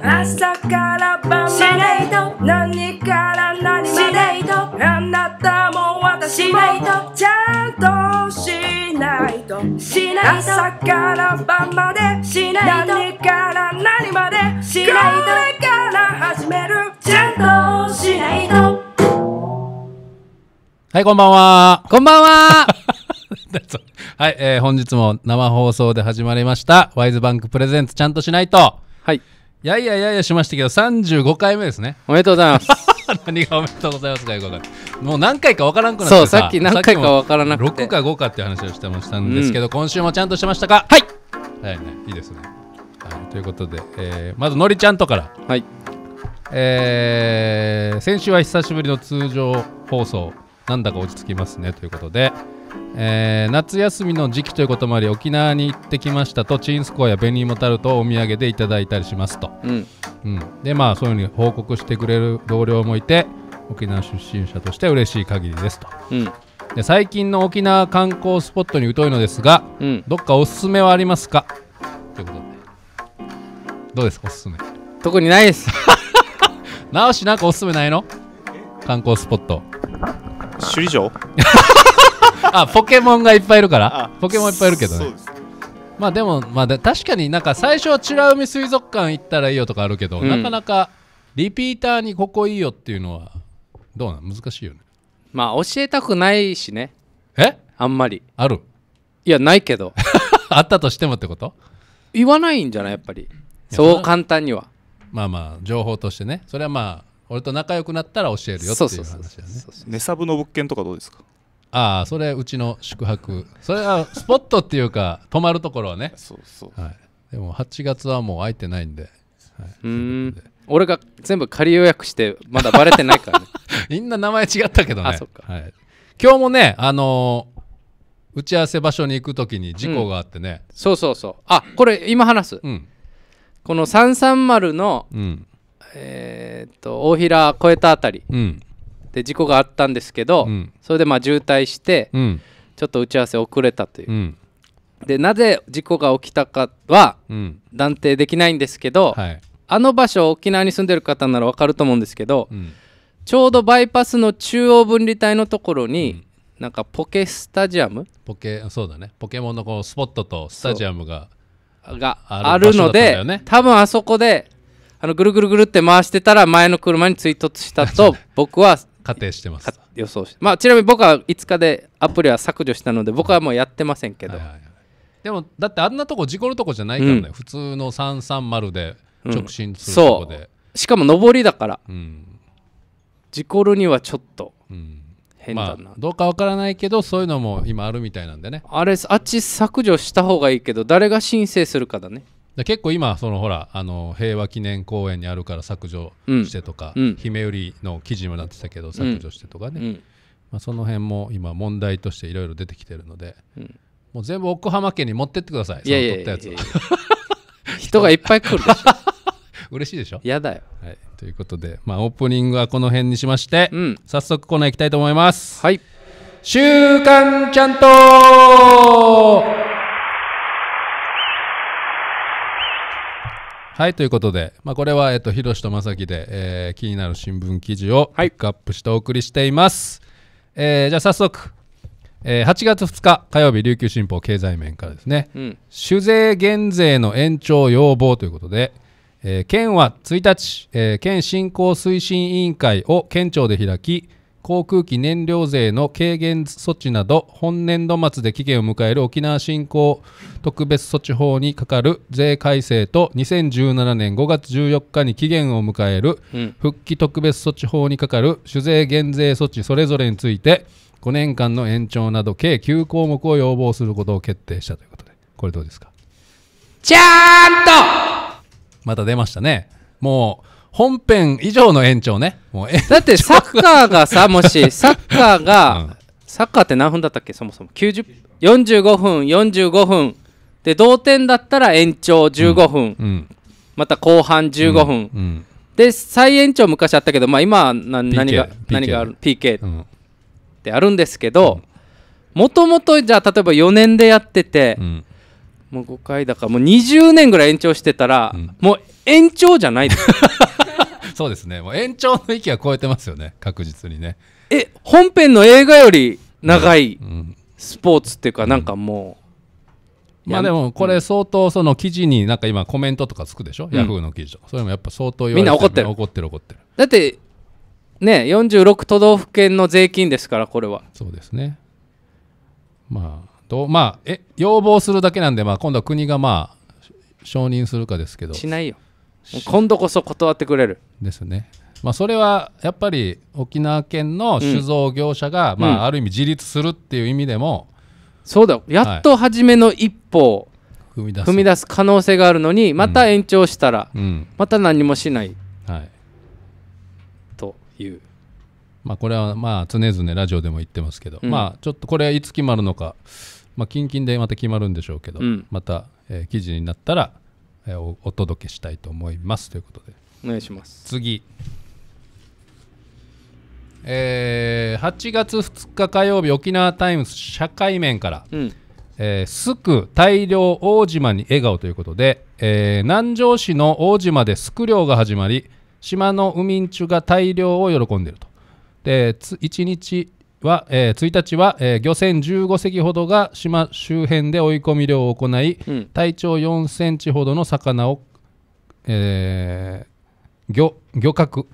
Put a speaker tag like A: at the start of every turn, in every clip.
A: 朝から晩まで何から何まであなたも私もちゃんとしないと朝から晩まで何から何までこれから始めるちゃんとしないとはいこんばんはこんばんは はい、えー、本日も生放送で始まりました、ワイズバンクプレゼンツちゃんとしないと。はい。いやいやいやいやしましたけど35回目ですねおめでとうございます 何がおめでとうございますかよく分かんもう何回か分からんくなってそうさっき何回か分からなくて6か5かって話をしてましたんですけど、うん、今週もちゃんとしてましたかはいはい、ね、いいですね、はい、ということで、えー、まずのりちゃんとからはいえー、先週は久しぶりの通常放送なんだか落ち着きますねということで、えー、夏休みの時期ということもあり沖縄に行ってきましたとチンスコアや紅芋タルトをお土産でいただいたりしますと、うん、うん、でまあそういうふうに報告してくれる同僚もいて沖縄出身者として嬉しい限りですと、うん、で最近の沖縄観光スポットに疎いのですが、うん、どっかおすすめはありますかということでどうですかおすすめ特にないです 直しなんかおすすめないの観光スポット首里城 あポケモンがいっぱいいるからポケモンいっぱいいるけどねまあでも、まあ、確かになんか最初は美ら海水族館行ったらいいよとかあるけど、うん、なかなかリピーターにここいいよっていうのはどうなん難しいよねまあ教えたくないしねえあんまりあるいやないけど あったとしてもってこと言わないんじゃないやっぱりそう簡単にはまあまあ情報としてねそれはまあ俺と仲良くなったら教えるよっていう話だね値サブの物件とかどうですかああそれうちの宿泊それはスポットっていうか泊まるところはねそうそう、はい、でも8月はもう空いてないんで、はい、うん俺が全部仮予約してまだバレてないからね みんな名前違ったけどねあそっか、はい、今日もねあのー、打ち合わせ場所に行くときに事故があってね、うん、そうそうそうあこれ今話す、うん、この330の、うん、えー、っと大平越えたあたり、うんで事故があったんですけど、うん、それでまあ渋滞して、うん、ちょっと打ち合わせ遅れたという、うん、でなぜ事故が起きたかは断定できないんですけど、はい、あの場所沖縄に住んでる方なら分かると思うんですけど、ちょうどバイパスの中央分離帯のところに、なんかポケスタジアムポケそうだねポケモンのこうスポットとスタジアムがあるので、多分あそこであのぐるぐるぐるって回してたら前の車に追突したと 僕は仮定してます予想して、まあ、ちなみに僕は5日でアプリは削除したので僕はもうやってませんけど、はいはいはい、でもだってあんなとこ事故るとこじゃないからね、うん、普通の330で直進するとこで、うん、しかも上りだから、うん、事故るにはちょっと変だな、まあ、どうかわからないけどそういうのも今あるみたいなんでねあれあっち削除した方がいいけど誰が申請するかだねで結構今そのほらあの平和記念公園にあるから削除してとか、うん、姫売りの記事にもなってたけど削除してとかね、うん、まあ、その辺も今問題としていろいろ出てきてるので、うん、もう全部奥浜県に持ってってくださいその取ったやつ人がいっぱい来るでしょ 嬉しいでしょ嫌だよ、はい、ということで、まあ、オープニングはこの辺にしまして、早速コーナーいきたいと思いますはい「週刊ちゃんと」はい、ということで、まあ、これは、えっと、広瀬と正樹で、えー、気になる新聞記事をピックアップしてお送りしています。はい、えー、じゃあ早速、えー、8月2日火曜日、琉球新報経済面からですね、うん、酒税減税の延長要望ということで、えー、県は1日、えー、県振興推進委員会を県庁で開き、航空機燃料税の軽減措置など本年度末で期限を迎える沖縄振興特別措置法にかかる税改正と2017年5月14日に期限を迎える復帰特別措置法にかかる酒税減税措置それぞれについて5年間の延長など計9項目を要望することを決定したということでこれどうですかちゃんとまた出ましたねもう本編以上の延長ね。もう長だってサッカーがさ、もし、サッカーが、うんサッカーって何分だったっけ、そもそも。45分、45分。で、同点だったら延長15分。うん、また後半15分。うん、で、再延長昔あったけど、まあ今な、何が、何がある ?PK ってあるんですけど、もともと、じゃあ例えば4年でやってて、うん、もう5回だから、もう20年ぐらい延長してたら、もう延長じゃない そうですね。もう延長の域は超えてますよね。確実にね。え、本編の映画より長いスポーツっていうか、なんかもう、うん。まあでもこれ相当その記事になんか今コメントとかつくでしょ、うん、ヤフーの記事とそれもやっぱ相当みんな怒ってる怒ってる怒ってるだってね46都道府県の税金ですからこれはそうですねまあどうまあえ要望するだけなんでまあ今度は国がまあ承認するかですけどしないよ今度こそ断ってくれるですねまあ、それはやっぱり沖縄県の酒造業者が、まあ、ある意味自立するっていう意味でも、そうだやっと初めの一歩踏み出す踏み出す可能性があるのにまた延長したら、また何もしない、はい、という、まあ、これはまあ常々ラジオでも言ってますけど、まあ、ちょっとこれはいつ決まるのか、まあ、近々でまた決まるんでしょうけど、また、え記事になったらえおお届けしたいと思いますということでお願いします次えー、8月2日火曜日沖縄タイムズ社会面から、えすく大量大島に笑顔ということで、えー、南城市の大島ですく漁が始まり島の海んちゅが大漁を喜んでいるとで1日は、えー、1日は、えー、漁船15隻ほどが島周辺で追い込み漁を行い、うん、体長4センチほどの魚を、えー、漁漁獲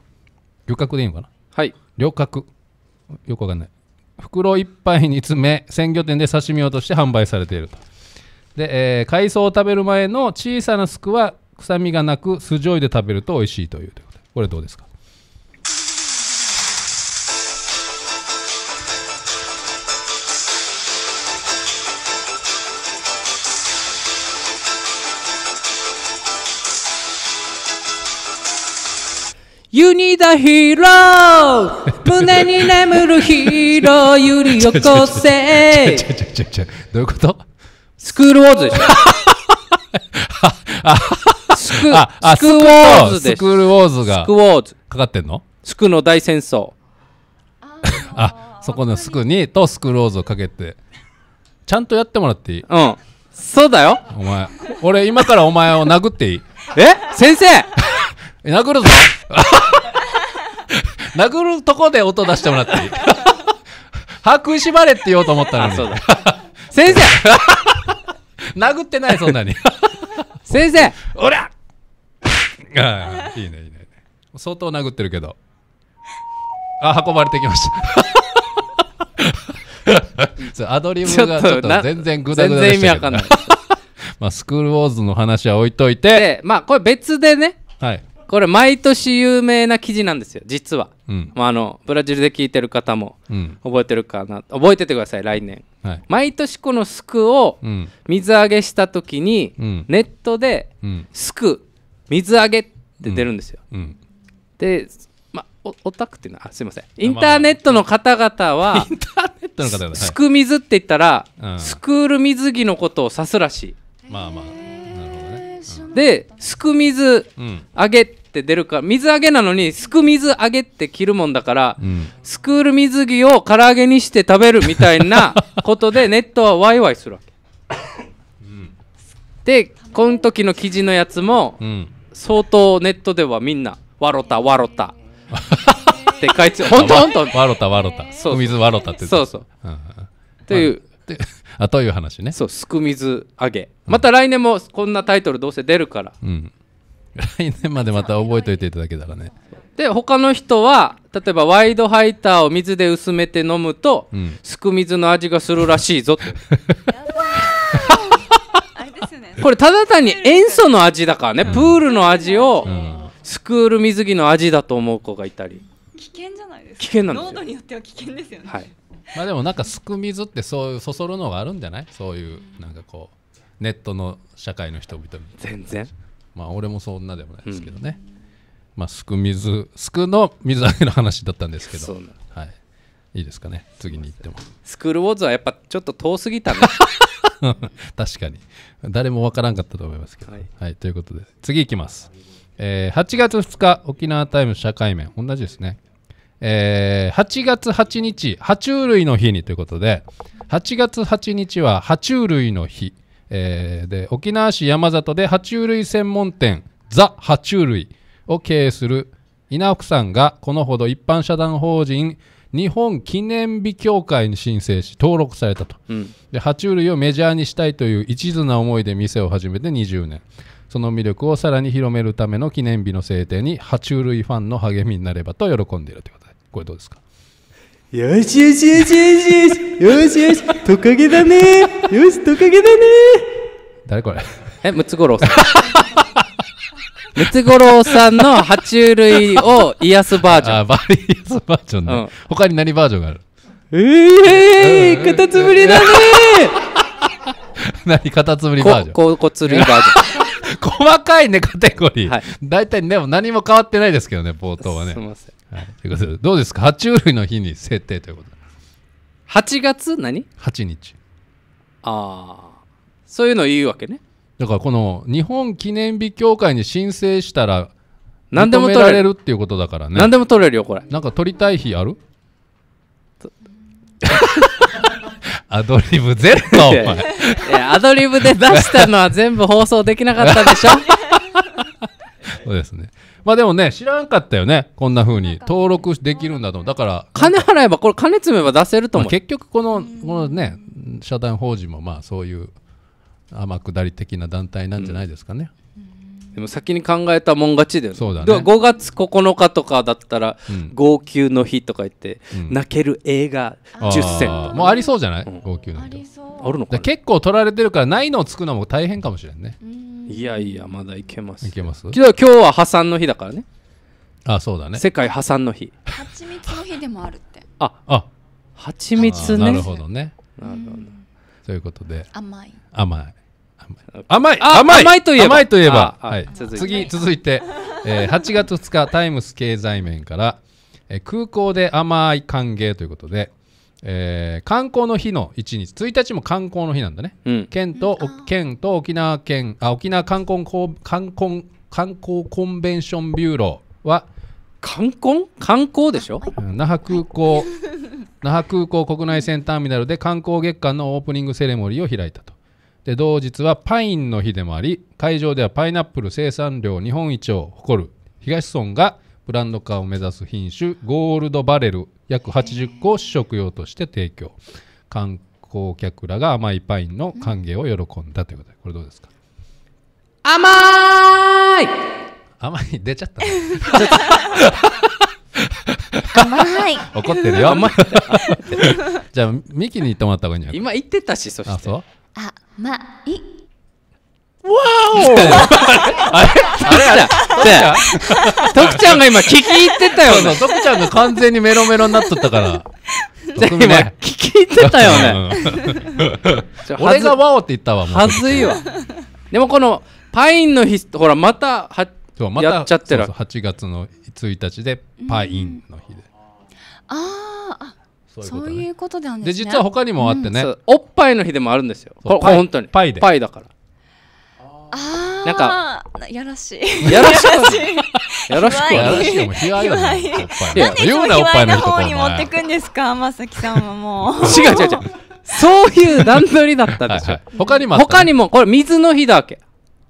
A: 漁獲でいいのかなはい漁獲よくわかんない袋いっぱいに詰め鮮魚店で刺身用として販売されているとで、えー、海藻を食べる前の小さなすくは臭みがなく酢醤油で食べると美味しいというこれどうですかユニダヒーロー 胸に眠るヒーロー揺り起こせどういうことスクールウォーズスク、スクールスクウォーズです。スクールウォーズがスクウォーズ。かかってんのスクの大戦争。あ、そこのスクにとスクウォーズをかけて。ちゃんとやってもらっていいうん。そうだよ。お前、俺今からお前を殴っていいえ先生殴るぞ 殴るとこで音出してもらっていい歯食いしばれって言おうと思ったのに 先生殴ってないそんなに 先生おらあいいねいいね相当殴ってるけどあ運ばれてきましたアドリブがちょっと全然グダグダでしたけどまあスクールウォーズの話は置いといてまあこれ別でね、はい、これ毎年有名な記事なんですよ実は、うんまあ、あのブラジルで聞いてる方も覚えてるかな覚えててください来年はい毎年このすくを水揚げした時に、ネットですく水揚げって出るんですよ、うんで、ま、おオタクっていうのはあすいませんインターネットの方々はすく水って言ったら、うんスクール水着のことを指すらしいまあまあなるほどねですく水い揚げって出るか水揚げなのにすく水揚げって着るもんだから、うん、スクール水着を唐揚げにして食べるみたいな ことでネットはワイワイするわけ、うん、でこの時の記事のやつも、相当ネットではみんな「わろたわろた」って書いてほんとほんとわろたわろたすく水わろたってそうそう、うん、というあという話ねそうすく水揚げまた来年もこんなタイトルどうせ出るから、うん来年までまた覚えておいていただけたらねで他の人は例えばワイドハイターを水で薄めて飲むと、うん、すく水の味がするらしいぞってこれただ単に塩素の味だからね、うん、プールの味を、スクール水着の味だと思う子がいたり危険じゃないですか危険なんですよ濃度によっては危険ですよね、はい、まあでもなんかすく水ってそういうそそるのがあるんじゃないそういうなんかこうネットの社会の人々に全然まあ俺もそんなでもないですけどね、まあすく水すくの水揚げの話だったんですけどはいいいですかね次に行ってもスクールウォーズはやっぱちょっと遠すぎたね 確かに誰もわからんかったと思いますけど、はい、はい、ということで次いきます、えー、8月2日沖縄タイム社会面同じですね、えー、8月8日爬虫類の日にということで8月8日は爬虫類の日えー、で沖縄市山里で爬虫類専門店ザ・爬虫類を経営する稲福さんがこのほど一般社団法人日本記念日協会に申請し登録されたと、うん、で爬虫類をメジャーにしたいという一途な思いで店を始めて20年その魅力をさらに広めるための記念日の制定に爬虫類ファンの励みになればと喜んでいるということでこれどうですかよしよしよしよしよしよしよしトカゲだねよしトカゲだね誰これえムツゴロウさんムツゴロウさんの爬虫類を癒すバージョンあバリ癒すバージョンね、うん、他に何バージョンがあるええー、カタツムリだね何カタツムリバージョン甲骨類バージョン 細かいね、カテゴリー。はい、大体、でも何も変わってないですけどね、冒頭はね。すみません。はい、ということで、どうですか、爬虫類の日に設定ということ8月何 ?8 日。ああ、そういうのいいわけね。だから、この日本記念日協会に申請したら、何でも取られるっていうことだからね。何でも取れるよ、これ。なんか取りたい日あるアドリブゼロかお前アドリブで出したのは全部放送できなかったでしょ そうですねまあでもね知らんかったよねこんなふうに登録できるんだとだから金払えばこれ金詰めば出せると思う、結局このこのね社団法人もまあそういう天下り的な団体なんじゃないですかね、うんでも先に考えたもん勝ちだよねそうだねでも5月9日とかだったら「号泣の日」とか言って、うん泣ける映画10選あもうありそうじゃない、うん号泣のああるのかだ結構取られてるからないのを作るのも大変かもしれんねんいやいやまだいけますいけますけど今日は破産の日だからねあそうだね世界破産の日蜂蜜の日でもあるってああ蜂蜜ねなるほどねなるほどそういうことで甘い甘い甘い甘い甘いといえば甘いといえば、はい、次続いて、えー、8 月2日タイムス経済面から、えー、空港で甘い歓迎ということで、えー、観光の日の1日1日も観光の日なんだね、うん、県と県と沖縄県あ沖縄観光観光観光コンベンションビューローは観光観光でしょ那覇空港那覇空港国内線ターミナルで観光月間のオープニングセレモニーを開いたとで同日はパインの日でもあり会場ではパイナップル生産量日本一を誇る東村がブランド化を目指す品種ゴールドバレル約80個を試食用として提供観光客らが甘いパインの歓迎を喜んだということでこれどうですか甘い甘い出ちゃった、甘い 怒ってるよ じゃあミキに止まった方がいいんじゃない今言ってたしそしてあそうあまいわお あれあれあれ徳ちゃんが今聞き入ってたよね徳ちゃんが完全にメロメロになっとったから
B: 今聞き入ってたよね俺がワオって言ったわはずいわ
A: でもこのパインの日ほらまたはやっちゃってる八8月の1日でパインの日で、ああそういうこと、ね、そううことなんですねで実は他にもあってね、うん、おっぱいの日でもあるんですよこれ本当にパイでパイだからあなんかやらしいやらしいやらしく やらしいも卑猥だね言うなおっぱいの方に持ってくんですかまさきさんはもう 違う違う違うそういう段取りだったでしょはい、他にも、ね、他にもこれ水の日だけ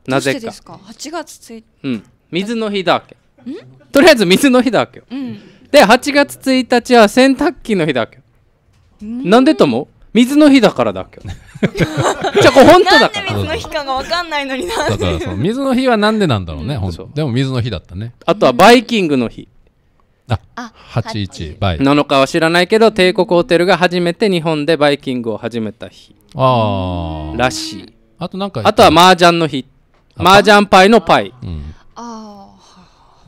A: なぜかですか8月1日うん水の日だけんとりあえず水の日だけうんで8月1日は洗濯機の日だっけなんでとも水の日だからだっけ じゃあこれ本当だから水の日かが分かんないのになだからその水の日はなんでなんだろうね、うん、でも水の日だったねあとはバイキングの日、うん、あ81バイ7日は知らないけど帝国ホテルが初めて日本でバイキングを始めた日ああらしいあとなんかあとは麻雀の日麻雀パイのパイ、うん、ああ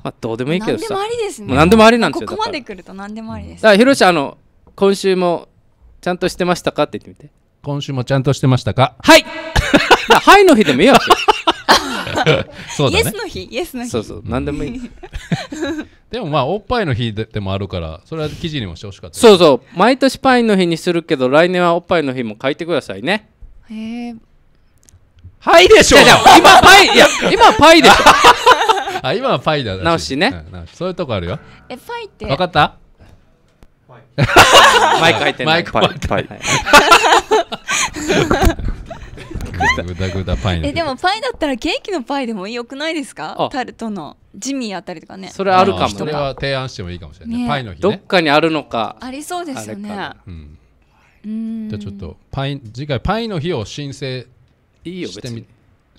A: まあどうでもいいけどさ何でもありですね何でもありなんですよここまで来ると何でもありですだからひろしあの今週もちゃんとしてましたかって言ってみて今週もちゃんとしてましたかはいはいの日でもいいわ そうだねイエスの日イエスの日そうそう何でもいい でもまあおっぱいの日ででもあるからそれは記事にもしてほしかったそうそう毎年パインの日にするけど来年はおっぱいの日も書いてくださいねへえはいでしょ今パイいや今パイでしょ あ今はパイだ直しね、うん、そういうとこあるよえパイって分かった マイク入ってないマイクパイパイグダグダパイえでもパイだったらケーキのパイでもよくないですかタルトのジミーあたりとかねそれあるかもそれは提案してもいいかもしれない、ね、パイの日、ね、どっかにあるのかありそうですよねうんうんじゃあちょっとパイ次回パイの日を申請してみ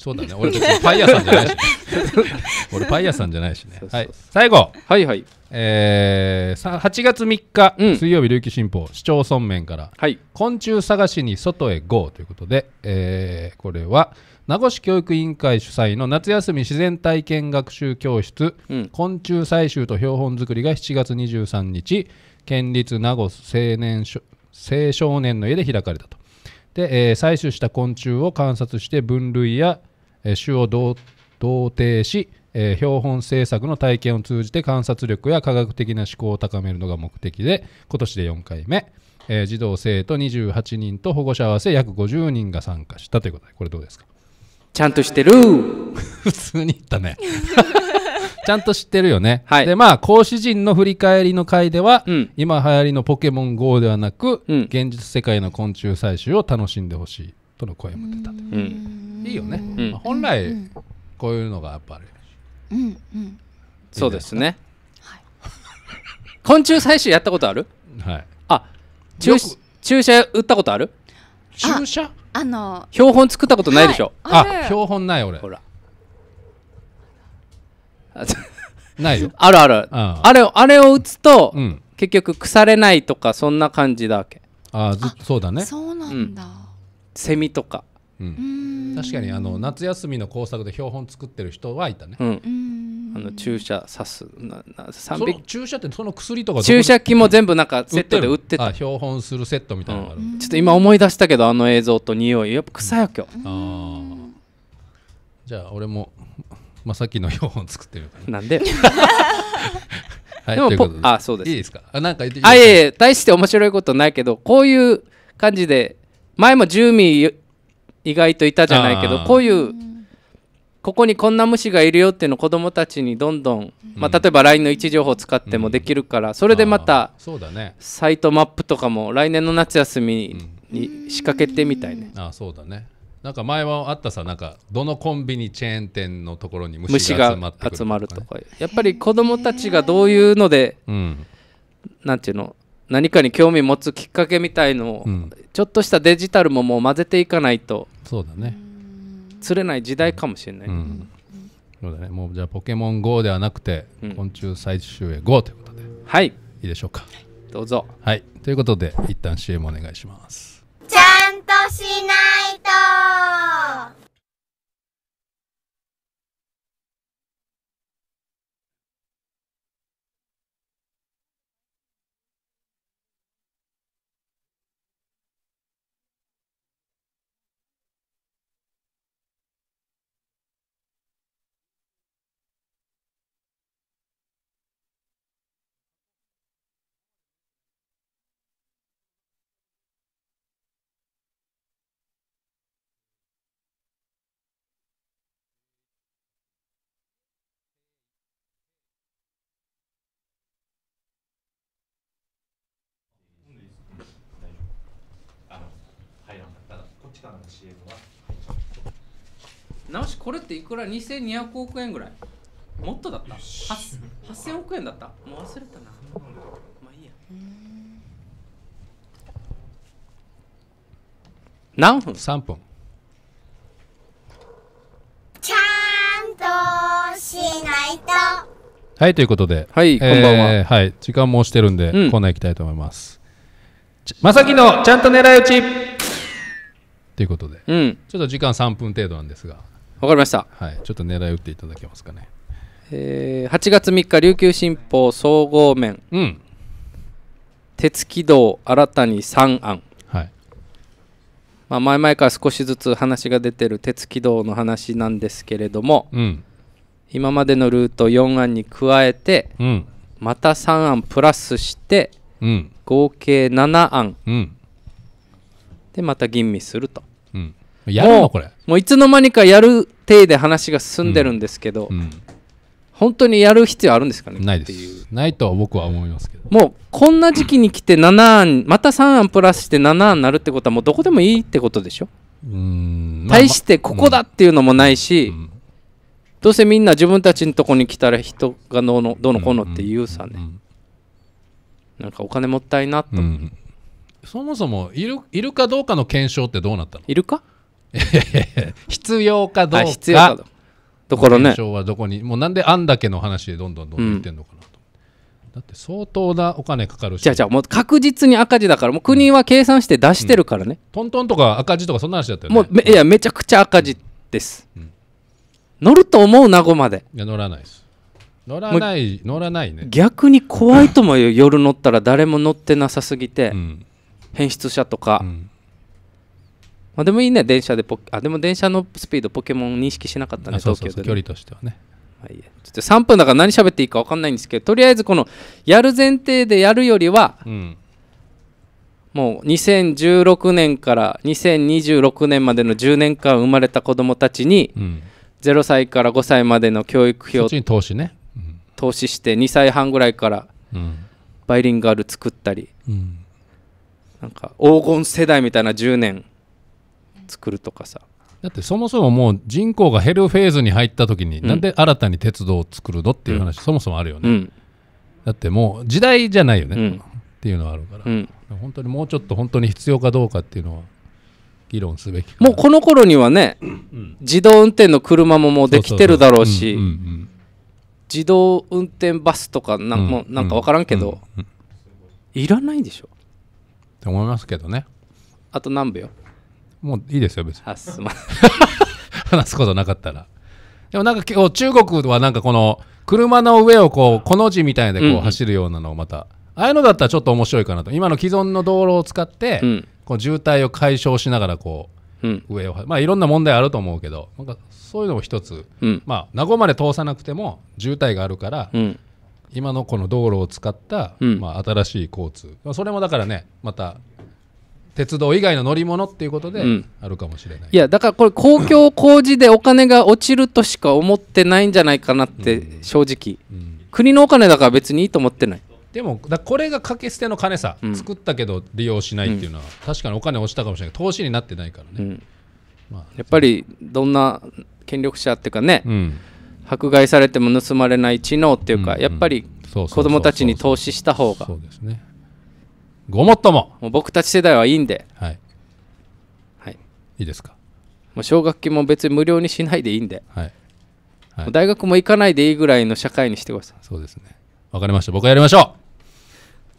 A: そうだね俺別にパイ屋さんじゃないし 俺パン屋さんじゃないしねはい最後はいはいえー、8月3日、うん、水曜日琉球新報市町村面から、はい、昆虫探しに外へ GO ということで、えー、これは名護市教育委員会主催の夏休み自然体験学習教室、うん、昆虫採集と標本作りが7月23日県立名護青年青少年の家で開かれたとで、えー、採取した昆虫を観察して分類や種を同定し、えー、標本制作の体験を通じて観察力や科学的な思考を高めるのが目的で今年で4回目、えー、児童生徒28人と保護者合わせ約50人が参加したということでこれどうですかちゃんとしてる 普通に言ったね ちゃんと知ってるよね。はい、で、まあ、講師陣の振り返りの回では、うん、今流行りのポケモン GO ではなく、うん、現実世界の昆虫採集を楽しんでほしい。との声も出たと、ういいよね、うんまあ、本来こういうのがやっぱり、うんうん、そうですね、はい、昆虫採集やったことある、はい、あ注注射打ったことある注射あの標本作ったことないでしょ、はい、あ標本ない俺ほら ないよ あるある、うん、あれをあれを打つと、うん、結局腐れないとかそんな感じだわけあずっとそうだねそうなんだ、うんセミとか、うん、確かにあの夏休みの工作で標本作ってる人はいたね、うん、あの注射刺すなな匹注射ってその薬とか注射器も全部なんかセットで売ってた標本するセットみたいなのがある、うん、ちょっと今思い出したけどあの映像と匂いやっぱ草よ今日、うん、あじゃあ俺もまあ、さっきの標本作ってるから、なんで はい、でもポあそうですいいですかあなんかあいえいえ大して面白いことないけどこういう感じで前も10ミ意外といたじゃないけどこういうここにこんな虫がいるよっていうのを子どもたちにどんどん、まあ、例えば LINE の位置情報を使ってもできるから、それでまたサイトマップとかも来年の夏休みに仕掛けてみたいね。あそうだねなんか前はあったさなんかどのコンビニチェーン店のところに虫が集まって、ね、集まるとかやっぱり子どもたちがどういうので、うん、なんていうの何かに興味持つきっかけみたいのを、うん、ちょっとしたデジタルももう混ぜていかないとそうだね釣れない時代かもしれない、うん、そうだねもうじゃあポケモン GO ではなくて、昆虫採集へ GO ということではいいいでしょうか、どうぞはいということで一旦 CM お願いしますちゃんとしなの CM は直しこれっていくら2200億円ぐらいもっとだった8000億円だったもう忘れたなまあいいや何分 ?3 分ちゃんとしないとはいということではい、こんばんは、はい時間も押してるんで、うんコーナー行きたいと思います
B: まさきのちゃんと狙い撃
A: ちということで、うん、ちょっと時間3分程度なんですがわかりました、はい、ちょっと狙い打っていただけますかね、えー、8月3日琉球新報総合面、うん、鉄軌道新たに3案、はいまあ、前々から少しずつ話が出てる鉄軌道の話なんですけれども、うん、今までのルート4案に加えて、うん、また3案プラスして、うん、合計7案、うん、でまた吟味するとうん、やるのこれもういつの間にかやる体で話が進んでるんですけど、うん、うん、本当にやる必要あるんですかねないですないとは僕は思いますけどもうこんな時期に来て7案また3案プラスして7案になるってことはもうどこでもいいってことでしょうん対してここだっていうのもないし、うん、どうせみんな自分たちのとこに来たら人がどうのこうのって言うさね、うんうん、なんかお金もったいなと、うんそもそもいるいるかどうかの検証ってどうなったのいるか 必要かどうか必要かところね検証はどこにもうなんであんだけの話でどんどんどんどん言ってんのかなと、うん、だって相当なお金かかるしじゃあじゃあもう確実に赤字だからもう国は計算して出してるからね、うん、トントンとか赤字とかそんな話だったよねもういやめちゃくちゃ赤字です、うん、乗ると思う名護までいや乗らないです乗らない乗らないね逆に怖いと思うよ夜乗ったら誰も乗ってなさすぎて、うん変質者とか、うん、まあ、でもいいね電車でポあでも電車のスピードポケモン認識しなかったね東京で、距離としてはねはい、ちょっと3分だから何喋っていいか分かんないんですけどとりあえずこのやる前提でやるよりは、うん、もう2016年から2026年までの10年間生まれた子どもたちに、うん、0歳から5歳までの教育費を投資ね、うん、投資して2歳半ぐらいからバイリンガル作ったり、うん、なんか黄金世代みたいな10年作るとかさだってそもそももう人口が減るフェーズに入った時に、うん、なんで新たに鉄道を作るのっていう話、うん、そもそもあるよね、うん、だってもう時代じゃないよね、うん、っていうのはあるから、本当にもうちょっと本当に必要かどうかっていうのは議論すべきもうこの頃にはね、自動運転の車ももうできてるだろうし自動運転バスとかなん,、もなんか分からんけど、いらないでしょって思いますけどねあと何秒もういいですよ別にあすま 話すことなかったらでもなんか今日中国はなんかこの車の上をこうこの字みたいでこう走るようなのをまた、ああいうのだったらちょっと面白いかなと今の既存の道路を使って、こう渋滞を解消しながらこううん、上をまあいろんな問題あると思うけどなんかそういうのも一つ、うん、まあ名護まで通さなくても渋滞があるから、うん、今のこの道路を使った、うん、まあ、新しい交通それもだからねまた鉄道以外の乗り物っていうことであるかもしれない、うん、いやだからこれ公共工事でお金が落ちるとしか思ってないんじゃないかなって正直、うん、国のお金だから別にいいと思ってないでもだこれが掛け捨ての金さ、作ったけど利用しないっていうのは、確かにお金落ちたかもしれない投資になってないからね、まあ、やっぱりどんな権力者っていうかね、うん、迫害されても盗まれない知能っていうか、うんうん、やっぱり子供たちに投資した方がそうですねごもっとももう僕たち世代はいいんではい、はい、いいですかもう奨学金も別に無料にしないでいいんで、はいはい、大学も行かないでいいぐらいの社会にしてくださいそうですねわかりました僕はやりましょ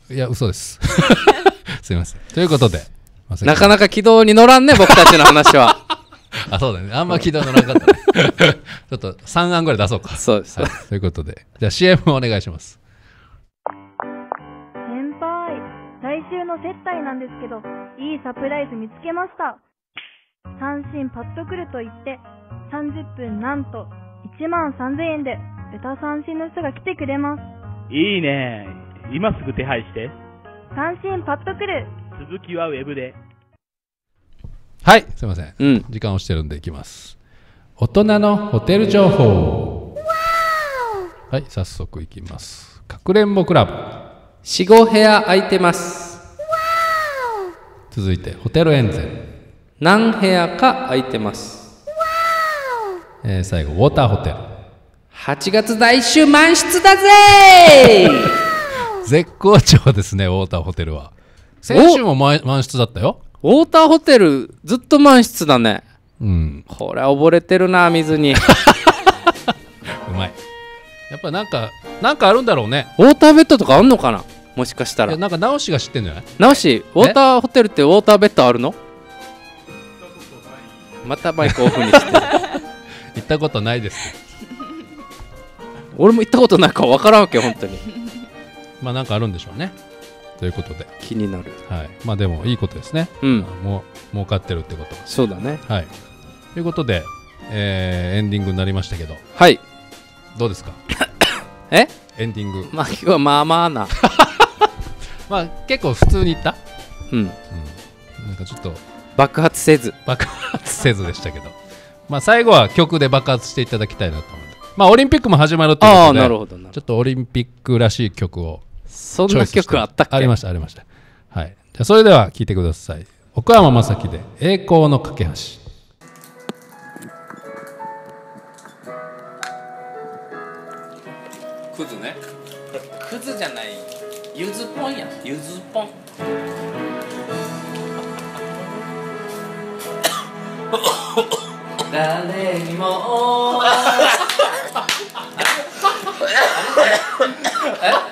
A: ういや嘘です すいませんということでなかなか軌道に乗らんね僕たちの話は あそうだねあんま聞いたことなかったね ちょっと3案ぐらい出そうかそうです、はい、ということでじゃあ CM お願いします先輩来週の接待なんですけどいいサプライズ見つけました三振パッとくると言って30分なんと1万3000円で歌三振の人が来てくれますいいね今すぐ手配して三振パッとくる続きはウェブではいすいません、うん、時間をしてるんでいきます大人のホテル情報はい早速いきますかくれんぼクラブ45部屋空いてます続いてホテルエンゼル何部屋か空いてますえー、最後ウォーターホテル8月大週満室だぜ絶好調ですねウォーターホテルは先週も満室だったよウォーターホテルずっと満室だねうんこれ溺れてるな 水にうまいやっぱなんかなんかあるんだろうねウォーターベッドとかあんのかなもしかしたらなんか直しが知ってんじゃない直しウォーターホテルってウォーターベッドあるのまたバイクオフにして 行ったことないです俺も行ったことないから分からんわけ本当にまあなんかあるんでしょうねということで気になる、はいまあ、でもいいことですね、うん、もう儲かってるってことそうだね、はい、ということで、えー、エンディングになりましたけどはいどうですか えエンディングまあ今日はまあまあな まあ結構普通にいったうん、うん、なんかちょっと爆発せず爆発せずでしたけどまあ最後は曲で爆発していただきたいなと思ってまあオリンピックも始まるということでちょっとオリンピックらしい曲をそんな曲あったっけありましたありましたはいじゃそれでは聴いてください奥山正樹で「栄光の架け橋」クズねクズじゃないゆずぽんやゆずぽん誰にも え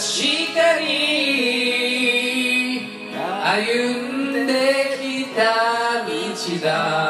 A: かに歩んできた道だ